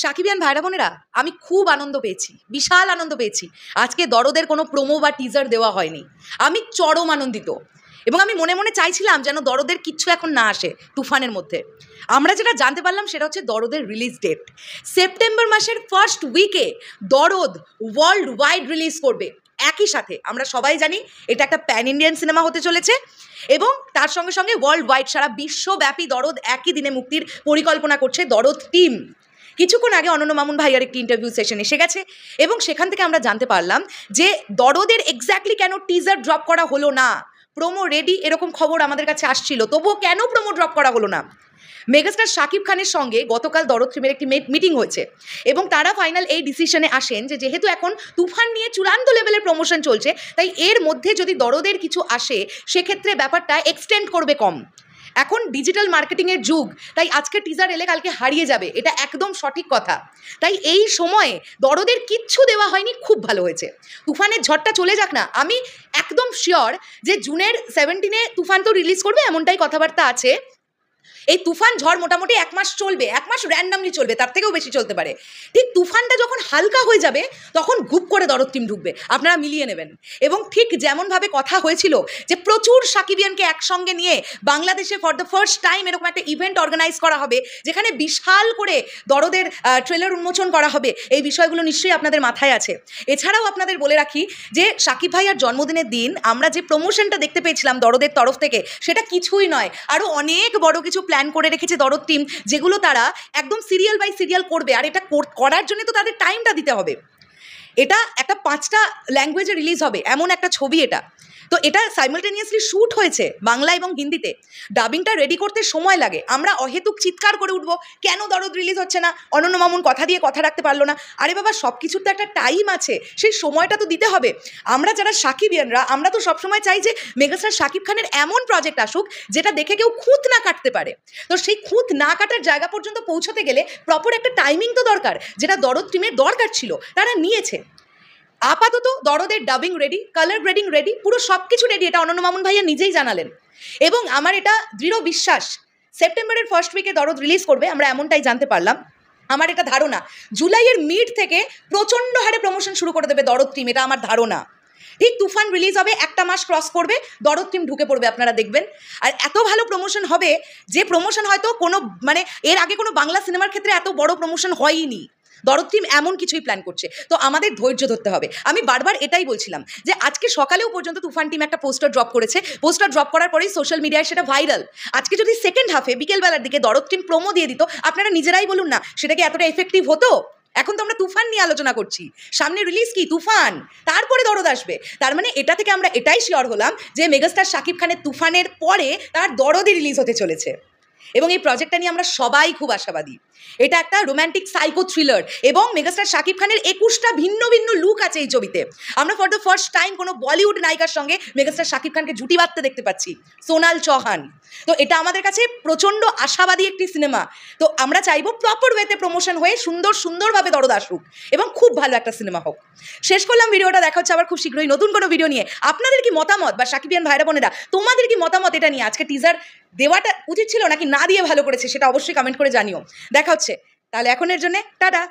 সাকিবিয়ান ভাইরা বোনেরা আমি খুব আনন্দ পেয়েছি বিশাল আনন্দ পেয়েছি আজকে দরদের কোনো প্রোমো বা টিজার দেওয়া হয়নি আমি চরম আনন্দিত এবং আমি মনে মনে চাইছিলাম যেন দরদের কিচ্ছু এখন না আসে তুফানের মধ্যে আমরা যেটা জানতে পারলাম সেটা হচ্ছে দরদের রিলিজ ডেট সেপ্টেম্বর মাসের ফার্স্ট উইকে দরদ ওয়ার্ল্ড ওয়াইড রিলিজ করবে একই সাথে আমরা সবাই জানি এটা একটা প্যান ইন্ডিয়ান সিনেমা হতে চলেছে এবং তার সঙ্গে সঙ্গে ওয়ার্ল্ড ওয়াইড সারা বিশ্বব্যাপী দরদ একই দিনে মুক্তির পরিকল্পনা করছে দরদ টিম কিছুক্ষণ আগে অনন্য মামুন ভাইয়ার একটি ইন্টারভিউ সেশন এসে গেছে এবং সেখান থেকে আমরা জানতে পারলাম যে দরদের এক্স্যাক্টলি কেন টিজার ড্রপ করা হলো না প্রোমো রেডি এরকম খবর আমাদের কাছে আসছিল তবুও কেন প্রোমো ড্রপ করা হলো না মেগাস্টার শাকিব খানের সঙ্গে গতকাল দরদ ফিল্মের একটি মিটিং হয়েছে এবং তারা ফাইনাল এই ডিসিশনে আসেন যে যেহেতু এখন তুফান নিয়ে চূড়ান্ত লেভেলের প্রমোশন চলছে তাই এর মধ্যে যদি দরদের কিছু আসে সেক্ষেত্রে ব্যাপারটা এক্সটেন্ড করবে কম এখন ডিজিটাল মার্কেটিংয়ের যুগ তাই আজকে টিজার এলে কালকে হারিয়ে যাবে এটা একদম সঠিক কথা তাই এই সময়ে দরদের কিচ্ছু দেওয়া হয়নি খুব ভালো হয়েছে তুফানের ঝড়টা চলে যাক না আমি একদম শিওর যে জুনের সেভেন্টিনে তুফান তো রিলিজ করবে এমনটাই কথাবার্তা আছে এই তুফান ঝড় মোটামুটি এক মাস চলবে এক মাস র্যান্ডামলি চলবে তার থেকেও বেশি চলতে পারে ঠিক তুফানটা যখন হালকা হয়ে যাবে তখন গুপ করে দরদ টিম ঢুকবে আপনারা মিলিয়ে নেবেন এবং ঠিক যেমনভাবে কথা হয়েছিল যে প্রচুর সাকিবিয়ানকে একসঙ্গে নিয়ে বাংলাদেশে ফর দ্য ফার্স্ট টাইম এরকম একটা ইভেন্ট অর্গানাইজ করা হবে যেখানে বিশাল করে দরদের ট্রেলার উন্মোচন করা হবে এই বিষয়গুলো নিশ্চয়ই আপনাদের মাথায় আছে এছাড়াও আপনাদের বলে রাখি যে সাকিব ভাইয়ার জন্মদিনের দিন আমরা যে প্রমোশনটা দেখতে পেয়েছিলাম দরদের তরফ থেকে সেটা কিছুই নয় আরও অনেক বড় কিছু প্ল্যান করে রেখেছে দরদ টিম যেগুলো তারা একদম সিরিয়াল বাই সিরিয়াল করবে আর এটা করার জন্য তো তাদের টাইমটা দিতে হবে এটা একটা পাঁচটা ল্যাঙ্গুয়েজে রিলিজ হবে এমন একটা ছবি এটা তো এটা সাইমলটেনিয়াসলি শ্যুট হয়েছে বাংলা এবং হিন্দিতে ডাবিংটা রেডি করতে সময় লাগে আমরা অহেতুক চিৎকার করে উঠবো কেন দরদ রিলিজ হচ্ছে না অনন্য মামুন কথা দিয়ে কথা রাখতে পারলো না আরে বাবা সব কিছুর তো একটা টাইম আছে সেই সময়টা তো দিতে হবে আমরা যারা সাকিবিয়ানরা আমরা তো সবসময় চাই যে মেগাস্টার সাকিব খানের এমন প্রজেক্ট আসুক যেটা দেখে কেউ খুঁত না কাটতে পারে তো সেই খুঁত না কাটার জায়গা পর্যন্ত পৌঁছতে গেলে প্রপার একটা টাইমিং তো দরকার যেটা দরদ টিমের দরকার ছিল তারা নিয়েছে আপাতত দরদের dubbing ready colour grading ready পুরো সব কিছু রেডি এটা অনন্য মামুন ভাইয়া নিজেই জানালেন এবং আমার এটা দৃঢ় বিশ্বাস সেপ্টেম্বরের ফার্স্ট উইকে দরদ রিলিজ করবে আমরা এমনটাই জানতে পারলাম আমার এটা ধারণা জুলাইয়ের মিড থেকে প্রচণ্ড হারে প্রমোশন শুরু করে দেবে দরদ টিম এটা আমার ধারণা ঠিক তুফান রিলিজ হবে একটা মাস ক্রস করবে দরদ টিম ঢুকে পড়বে আপনারা দেখবেন আর এত ভালো প্রমোশন হবে যে প্রমোশন হয়তো কোনো মানে এর আগে কোনো বাংলা সিনেমার ক্ষেত্রে এত বড় প্রমোশন হয়ইনি দরদ টিম এমন কিছুই প্ল্যান করছে তো আমাদের ধৈর্য ধরতে হবে আমি বারবার এটাই বলছিলাম যে আজকে সকালেও পর্যন্ত তুফান টিম একটা পোস্টার ড্রপ করেছে পোস্টার ড্রপ করার পরেই সোশ্যাল মিডিয়ায় সেটা ভাইরাল আজকে যদি সেকেন্ড হাফে বিকেলবেলার দিকে দরদ টিম প্রোমো দিয়ে দিত আপনারা নিজেরাই বলুন না সেটা কি এতটা এফেক্টিভ হতো এখন তো আমরা তুফান নিয়ে আলোচনা করছি সামনে রিলিজ কি তুফান তারপরে দরদ আসবে তার মানে এটা থেকে আমরা এটাই শিওর হলাম যে মেগাস্টার শাকিব খানের তুফানের পরে তার দরদই রিলিজ হতে চলেছে এবং এই প্রজেক্টটা নিয়ে আমরা সবাই খুব আশাবাদী এটা একটা রোম্যান্টিক সাইকো থ্রিলার এবং মেগাস্টার শাকিব খানের একুশটা ভিন্ন ভিন্ন লুক আছে এই ছবিতে আমরা ফর দ্য ফার্স্ট টাইম কোনো বলিউড নায়িকার সঙ্গে মেগাস্টার শাকিব খানকে জুটি বাঁধতে দেখতে পাচ্ছি সোনাল চৌহান তো এটা আমাদের কাছে প্রচণ্ড আশাবাদী একটি সিনেমা তো আমরা চাইবো প্রপার ওয়েতে প্রমোশন হয়ে সুন্দর সুন্দরভাবে দরদ আসুক এবং খুব ভালো একটা সিনেমা হোক শেষ করলাম ভিডিওটা দেখা হচ্ছে আবার খুব শীঘ্রই নতুন কোনো ভিডিও নিয়ে আপনাদের কি মতামত বা শাকিবিয়ান ভাইরা বোনেরা তোমাদের কি মতামত এটা নিয়ে আজকে টিজার দেওয়াটা উচিত ছিল নাকি না দিয়ে ভালো করেছে সেটা অবশ্যই কমেন্ট করে জানিও দেখা হচ্ছে তাহলে এখনের জন্যে টাটা